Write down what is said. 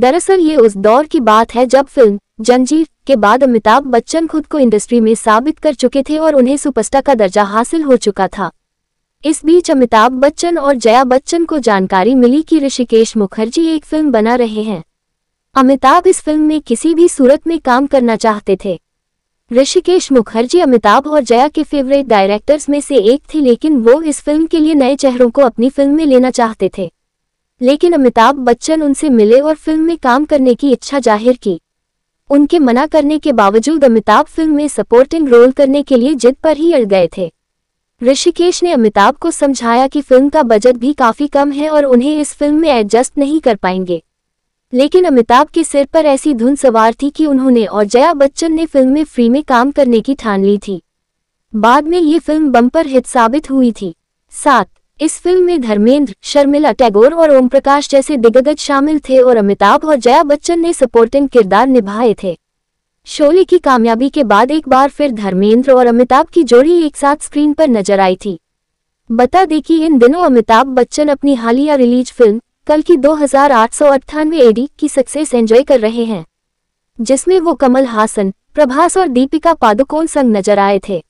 दरअसल ये उस दौर की बात है जब फिल्म जंजीर के बाद अमिताभ बच्चन खुद को इंडस्ट्री में साबित कर चुके थे और उन्हें सुपरस्टार का दर्जा हासिल हो चुका था इस बीच अमिताभ बच्चन और जया बच्चन को जानकारी मिली कि ऋषिकेश मुखर्जी एक फिल्म बना रहे हैं अमिताभ इस फिल्म में किसी भी सूरत में काम करना चाहते थे ऋषिकेश मुखर्जी अमिताभ और जया के फेवरेट डायरेक्टर्स में से एक थे लेकिन वो इस फिल्म के लिए नए चेहरों को अपनी फिल्म में लेना चाहते थे लेकिन अमिताभ बच्चन उनसे मिले और फिल्म में काम करने की इच्छा जाहिर की उनके मना करने के बावजूद अमिताभ फिल्म में सपोर्टिंग रोल करने के लिए जिद पर ही अड़ गए थे ऋषिकेश ने अमिताभ को समझाया कि फिल्म का बजट भी काफी कम है और उन्हें इस फिल्म में एडजस्ट नहीं कर पाएंगे लेकिन अमिताभ के सिर पर ऐसी धुन सवार थी कि उन्होंने और जया बच्चन ने फिल्म में फ्री में काम करने की ठान ली थी बाद में ये फिल्म बम्पर हिट साबित हुई थी सात इस फिल्म में धर्मेंद्र शर्मिला टैगोर और ओम प्रकाश जैसे दिग्गज शामिल थे और अमिताभ और जया बच्चन ने सपोर्टिंग किरदार निभाए थे शोले की कामयाबी के बाद एक बार फिर धर्मेंद्र और अमिताभ की जोड़ी एक साथ स्क्रीन पर नजर आई थी बता दें कि इन दिनों अमिताभ बच्चन अपनी हालिया रिलीज फिल्म कल की दो हजार आठ सौ अट्ठानवे एडी की सक्सेस एंजॉय कर रहे हैं जिसमें वो कमल हासन प्रभास और दीपिका पादुकोण संग नजर आए थे